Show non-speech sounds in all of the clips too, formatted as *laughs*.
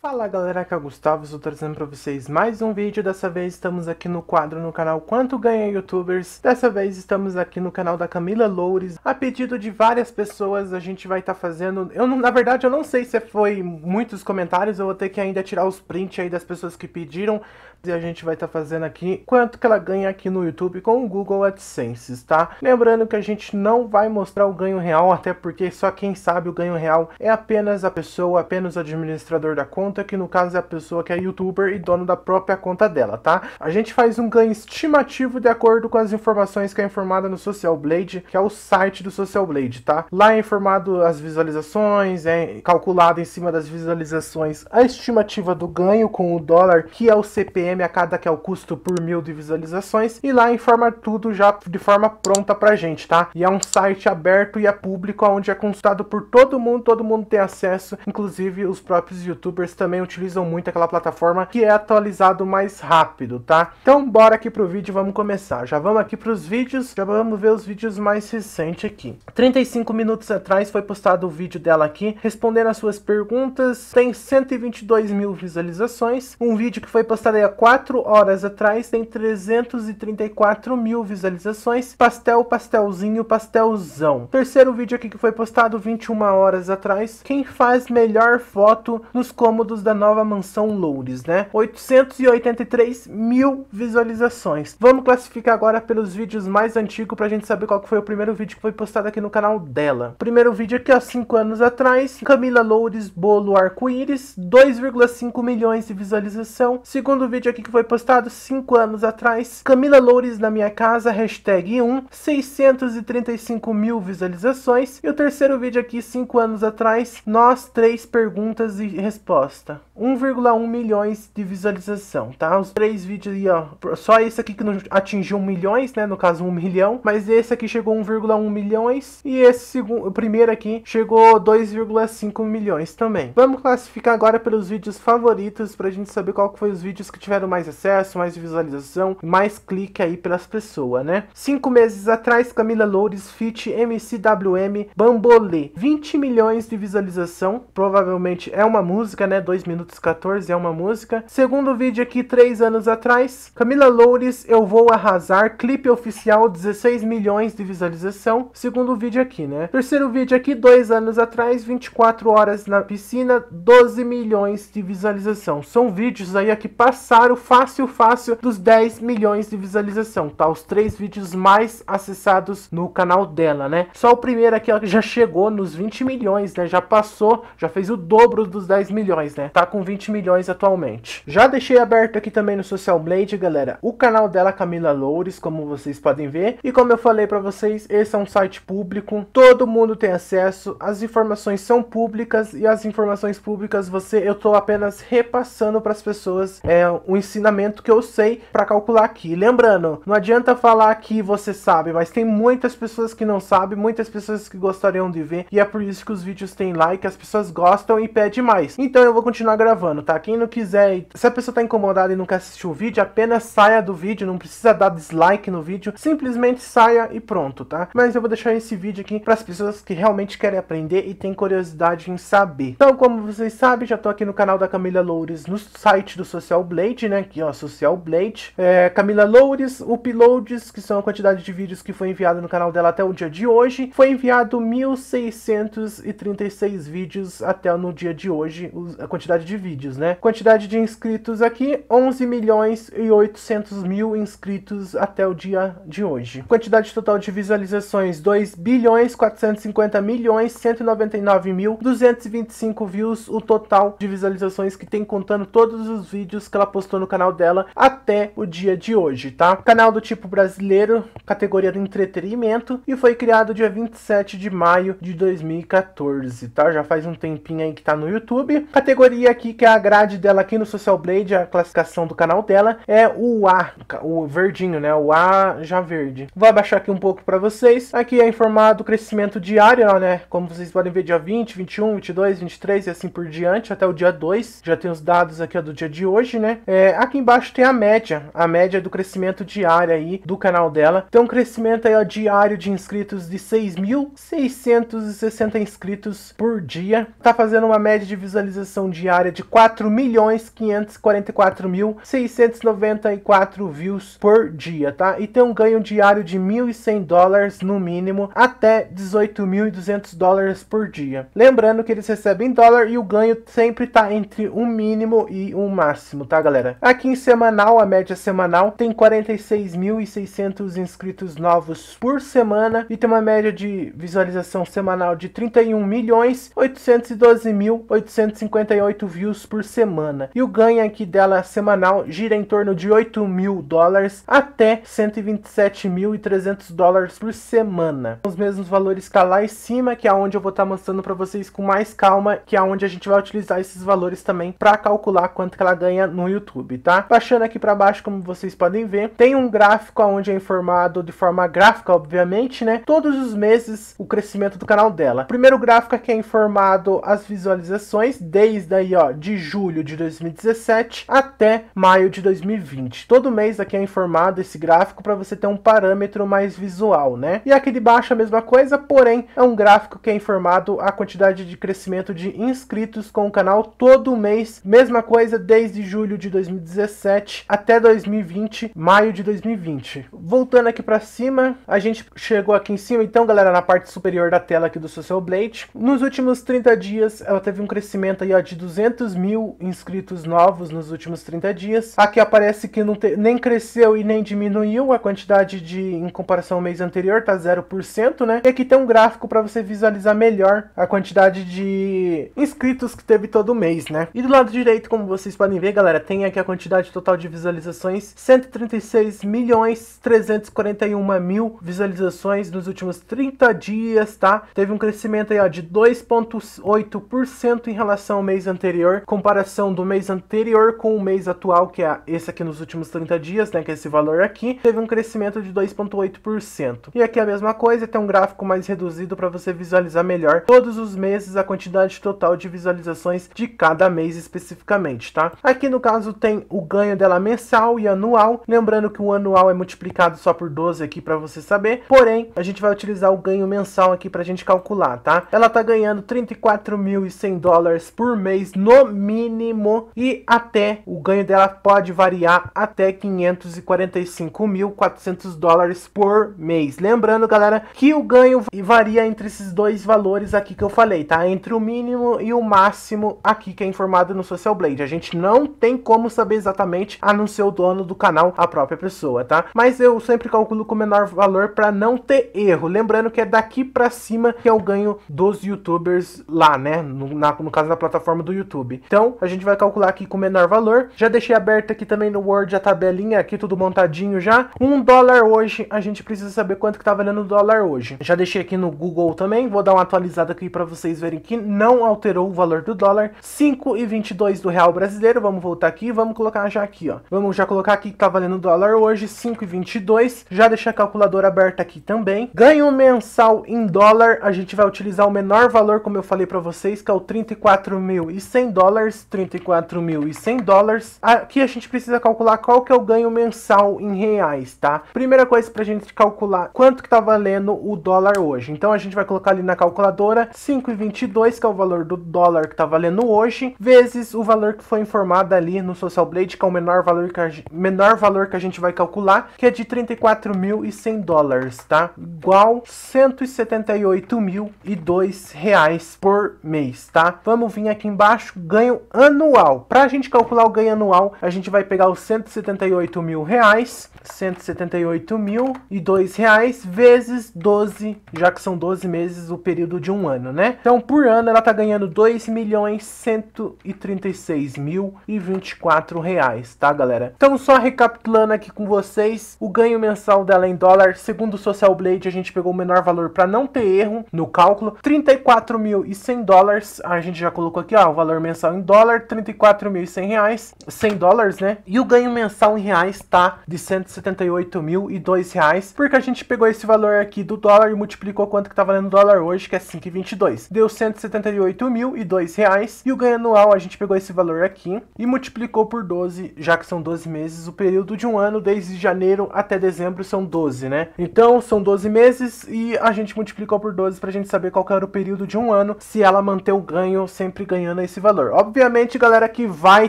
Fala galera, aqui é o Gustavo, estou trazendo para vocês mais um vídeo, dessa vez estamos aqui no quadro no canal Quanto Ganha Youtubers, dessa vez estamos aqui no canal da Camila Loures, a pedido de várias pessoas a gente vai estar tá fazendo, eu não, na verdade eu não sei se foi muitos comentários, eu vou ter que ainda tirar os prints aí das pessoas que pediram, e a gente vai estar tá fazendo aqui quanto que ela ganha aqui no YouTube com o Google AdSense, tá? Lembrando que a gente não vai mostrar o ganho real, até porque só quem sabe o ganho real é apenas a pessoa, apenas o administrador da conta, que no caso é a pessoa que é youtuber e dono da própria conta dela, tá? A gente faz um ganho estimativo de acordo com as informações que é informada no Social Blade, que é o site do Social Blade, tá? Lá é informado as visualizações, é calculado em cima das visualizações a estimativa do ganho com o dólar, que é o CPM a cada que é o custo por mil de visualizações, e lá informa tudo já de forma pronta pra gente, tá? E é um site aberto e é público, onde é consultado por todo mundo, todo mundo tem acesso, inclusive os próprios youtubers também utilizam muito aquela plataforma que é atualizado mais rápido, tá? Então bora aqui pro vídeo, vamos começar. Já vamos aqui pros vídeos, já vamos ver os vídeos mais recentes aqui. 35 minutos atrás foi postado o vídeo dela aqui, respondendo as suas perguntas, tem 122 mil visualizações, um vídeo que foi postado há quatro horas atrás tem 334 mil visualizações. Pastel, pastelzinho, pastelzão. Terceiro vídeo aqui que foi postado 21 horas atrás. Quem faz melhor foto nos cômodos da nova mansão Loures, né? 883 mil visualizações. Vamos classificar agora pelos vídeos mais antigos pra gente saber qual foi o primeiro vídeo que foi postado aqui no canal dela. Primeiro vídeo aqui, ó, 5 anos atrás. Camila Loures, bolo arco-íris. 2,5 milhões de visualização. Segundo vídeo vídeo aqui que foi postado 5 anos atrás. Camila Loures na minha casa, hashtag 1, 635 mil visualizações. E o terceiro vídeo aqui, 5 anos atrás, nós três perguntas e resposta. 1,1 milhões de visualização, tá? Os três vídeos aí, ó. Só esse aqui que não atingiu milhões, né? No caso, 1 milhão. Mas esse aqui chegou 1,1 milhões. E esse segundo, o primeiro aqui chegou 2,5 milhões também. Vamos classificar agora pelos vídeos favoritos pra gente saber qual que foi os vídeos que tiveram quero mais acesso, mais visualização, mais clique aí pelas pessoas, né? Cinco meses atrás, Camila Loures feat MCWM Bambolê. 20 milhões de visualização, provavelmente é uma música, né? 2 minutos 14 é uma música. Segundo vídeo aqui, três anos atrás, Camila Loures, Eu Vou Arrasar, clipe oficial, 16 milhões de visualização. Segundo vídeo aqui, né? Terceiro vídeo aqui, dois anos atrás, 24 horas na piscina, 12 milhões de visualização. São vídeos aí que passaram claro, fácil, fácil dos 10 milhões de visualização, tá? Os três vídeos mais acessados no canal dela, né? Só o primeiro aqui, ó, que já chegou nos 20 milhões, né? Já passou, já fez o dobro dos 10 milhões, né? Tá com 20 milhões atualmente. Já deixei aberto aqui também no Social Blade, galera, o canal dela, Camila Loures, como vocês podem ver. E como eu falei para vocês, esse é um site público, todo mundo tem acesso, as informações são públicas e as informações públicas você, eu tô apenas repassando para as pessoas é, o ensinamento que eu sei para calcular aqui. Lembrando, não adianta falar que você sabe, mas tem muitas pessoas que não sabem, muitas pessoas que gostariam de ver, e é por isso que os vídeos têm like, as pessoas gostam e pedem mais. Então eu vou continuar gravando, tá? Quem não quiser, se a pessoa tá incomodada e não quer assistir o vídeo, apenas saia do vídeo, não precisa dar dislike no vídeo, simplesmente saia e pronto, tá? Mas eu vou deixar esse vídeo aqui para as pessoas que realmente querem aprender e têm curiosidade em saber. Então, como vocês sabem, já tô aqui no canal da Camila Loures, no site do Social Blade, Blade, né? Aqui, ó, Social Blade. É, Camila Loures, uploads, que são a quantidade de vídeos que foi enviado no canal dela até o dia de hoje. Foi enviado 1.636 vídeos até no dia de hoje, a quantidade de vídeos, né? Quantidade de inscritos aqui, 11 milhões e 800 mil inscritos até o dia de hoje. Quantidade total de visualizações, 2 bilhões 450 milhões 199 mil 225 views, o total de visualizações que tem contando todos os vídeos que ela postou postou no canal dela até o dia de hoje, tá? Canal do tipo brasileiro, categoria do entretenimento, e foi criado dia 27 de maio de 2014, tá? Já faz um tempinho aí que tá no YouTube. Categoria aqui que é a grade dela aqui no Social Blade, a classificação do canal dela é o A, o verdinho, né? O A já verde. Vou abaixar aqui um pouco para vocês. Aqui é informado o crescimento diário, né? Como vocês podem ver, dia 20, 21, 22, 23 e assim por diante, até o dia 2. Já tem os dados aqui ó, do dia de hoje, né? É, é, aqui embaixo tem a média, a média do crescimento diário aí do canal dela. tem um crescimento aí, ó, diário de inscritos de 6.660 inscritos por dia. Tá fazendo uma média de visualização diária de 4.544.694 views por dia, tá? E tem um ganho diário de 1.100 dólares no mínimo até 18.200 dólares por dia. Lembrando que eles recebem em dólar e o ganho sempre tá entre um mínimo e um máximo, tá, galera? galera. Aqui em semanal, a média semanal tem 46.600 inscritos novos por semana e tem uma média de visualização semanal de 31.812.858 views por semana. E o ganho aqui dela semanal gira em torno de 8 mil dólares até 127.300 dólares por semana. Os mesmos valores cá tá lá em cima, que é onde eu vou estar tá mostrando para vocês com mais calma, que é onde a gente vai utilizar esses valores também para calcular quanto que ela ganha no YouTube clube, tá? Baixando aqui para baixo, como vocês podem ver, tem um gráfico onde é informado de forma gráfica, obviamente, né? Todos os meses o crescimento do canal dela. primeiro gráfico aqui é, é informado as visualizações desde aí, ó, de julho de 2017 até maio de 2020. Todo mês aqui é informado esse gráfico para você ter um parâmetro mais visual, né? E aqui de baixo a mesma coisa, porém é um gráfico que é informado a quantidade de crescimento de inscritos com o canal todo mês. Mesma coisa desde julho de 2017 2017 até 2020, maio de 2020. Voltando aqui para cima, a gente chegou aqui em cima, então, galera, na parte superior da tela aqui do Social Blade. Nos últimos 30 dias, ela teve um crescimento aí, ó, de 200 mil inscritos novos nos últimos 30 dias. Aqui aparece que não te... nem cresceu e nem diminuiu a quantidade de, em comparação ao mês anterior, tá 0%, né? E aqui tem um gráfico para você visualizar melhor a quantidade de inscritos que teve todo mês, né? E do lado direito, como vocês podem ver, galera, tem aqui aqui a quantidade total de visualizações, 136 milhões 341 mil visualizações nos últimos 30 dias, tá? Teve um crescimento aí, ó, de 2.8% em relação ao mês anterior, comparação do mês anterior com o mês atual, que é esse aqui nos últimos 30 dias, né, que é esse valor aqui, teve um crescimento de 2.8%. E aqui é a mesma coisa, tem um gráfico mais reduzido para você visualizar melhor todos os meses a quantidade total de visualizações de cada mês especificamente, tá? Aqui no caso tem tem o ganho dela mensal e anual. Lembrando que o anual é multiplicado só por 12 aqui para você saber. Porém, a gente vai utilizar o ganho mensal aqui para a gente calcular, tá? Ela tá ganhando 34.100 dólares por mês no mínimo e até o ganho dela pode variar até 545.400 dólares por mês. Lembrando, galera, que o ganho varia entre esses dois valores aqui que eu falei, tá? Entre o mínimo e o máximo aqui que é informado no Social Blade. A gente não tem como saber exatamente, a não ser o dono do canal, a própria pessoa, tá? Mas eu sempre calculo com o menor valor para não ter erro. Lembrando que é daqui para cima que é o ganho dos youtubers lá, né? No, na, no caso da plataforma do YouTube. Então, a gente vai calcular aqui com o menor valor. Já deixei aberta aqui também no Word a tabelinha aqui, tudo montadinho já. Um dólar hoje, a gente precisa saber quanto que tá valendo o dólar hoje. Já deixei aqui no Google também, vou dar uma atualizada aqui para vocês verem que não alterou o valor do dólar. 5,22 do real brasileiro, vamos voltar aqui, vamos colocar já aqui, ó. Vamos já colocar aqui que tá valendo dólar hoje, 5,22. Já deixar a calculadora aberta aqui também. Ganho mensal em dólar, a gente vai utilizar o menor valor, como eu falei para vocês, que é o 34.100 dólares, 34.100 dólares. Aqui a gente precisa calcular qual que é o ganho mensal em reais, tá? Primeira coisa pra gente calcular quanto que tá valendo o dólar hoje. Então a gente vai colocar ali na calculadora 5,22, que é o valor do dólar que tá valendo hoje, vezes o valor que foi informado ali no social Colossal Blade, que é o menor valor que a, menor valor que a gente vai calcular, que é de 34.100 dólares, tá? Igual 178.002 reais por mês, tá? Vamos vir aqui embaixo, ganho anual. Para a gente calcular o ganho anual, a gente vai pegar os 178 mil reais, 178 mil e dois reais vezes 12, já que são 12 meses o período de um ano, né? Então, por ano, ela tá ganhando 2 milhões 136 mil e 24 4 reais, tá galera? Então só recapitulando aqui com vocês, o ganho mensal dela é em dólar, segundo o Social Blade, a gente pegou o menor valor para não ter erro no cálculo, 34.100 dólares, a gente já colocou aqui, ó, o valor mensal em dólar, 34.100 reais, 100 dólares, né? E o ganho mensal em reais tá de 178.002 reais, porque a gente pegou esse valor aqui do dólar e multiplicou quanto que tá valendo o dólar hoje, que é 5,22. Deu 178.002 reais, e o ganho anual a gente pegou esse valor aqui e multiplicou por 12, já que são 12 meses, o período de um ano, desde janeiro até dezembro, são 12, né? Então, são 12 meses e a gente multiplicou por 12 pra gente saber qual era o período de um ano, se ela manter o ganho, sempre ganhando esse valor. Obviamente, galera, que vai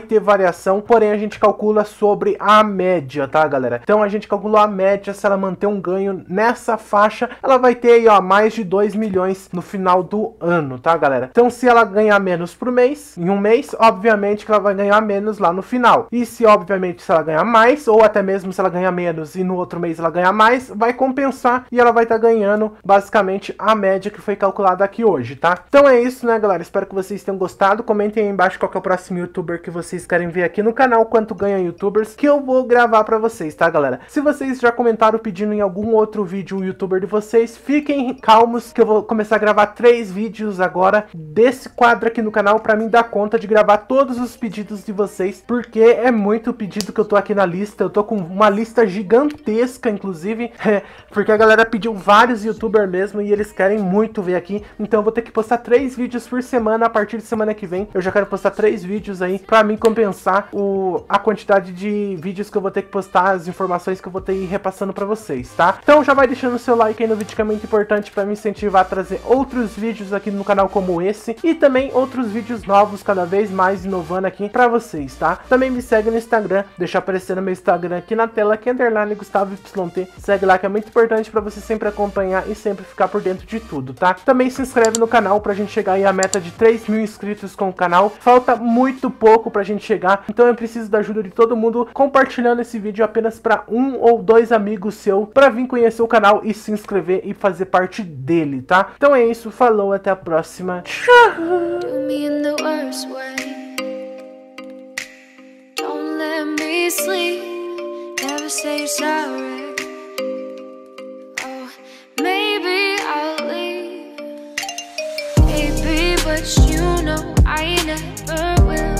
ter variação, porém a gente calcula sobre a média, tá, galera? Então a gente calculou a média, se ela manter um ganho nessa faixa, ela vai ter aí, ó, mais de 2 milhões no final do ano, tá, galera? Então, se ela ganhar menos por mês, em um mês, obviamente que ela vai ganhar menos lá no final. E se, obviamente, se ela ganhar mais, ou até mesmo se ela ganhar menos e no outro mês ela ganhar mais, vai compensar e ela vai estar tá ganhando basicamente a média que foi calculada aqui hoje, tá? Então é isso, né, galera? Espero que vocês tenham gostado. Comentem aí embaixo qual é o próximo youtuber que vocês querem ver aqui no canal, quanto ganham youtubers, que eu vou gravar pra vocês, tá, galera? Se vocês já comentaram pedindo em algum outro vídeo um youtuber de vocês, fiquem calmos que eu vou começar a gravar três vídeos agora desse quadro aqui no canal pra mim dar conta de gravar todos os pedidos de vocês, por porque é muito pedido que eu tô aqui na lista. Eu tô com uma lista gigantesca, inclusive, *laughs* porque a galera pediu vários youtubers mesmo e eles querem muito ver aqui. Então eu vou ter que postar três vídeos por semana a partir de semana que vem. Eu já quero postar três vídeos aí pra mim compensar o, a quantidade de vídeos que eu vou ter que postar, as informações que eu vou ter que ir repassando pra vocês, tá? Então já vai deixando o seu like aí no vídeo que é muito importante pra me incentivar a trazer outros vídeos aqui no canal como esse e também outros vídeos novos cada vez mais inovando aqui pra vocês, tá? Também me segue no Instagram, deixa no meu Instagram aqui na tela, que é underline Gustavo Segue lá que é muito importante para você sempre acompanhar e sempre ficar por dentro de tudo, tá? Também se inscreve no canal pra gente chegar aí à meta de 3 mil inscritos com o canal. Falta muito pouco pra gente chegar, então eu preciso da ajuda de todo mundo compartilhando esse vídeo apenas para um ou dois amigos seu para vir conhecer o canal e se inscrever e fazer parte dele, tá? Então é isso, falou, até a próxima. Tchau! say sorry. Oh, maybe I'll leave. Maybe, but you know I never will.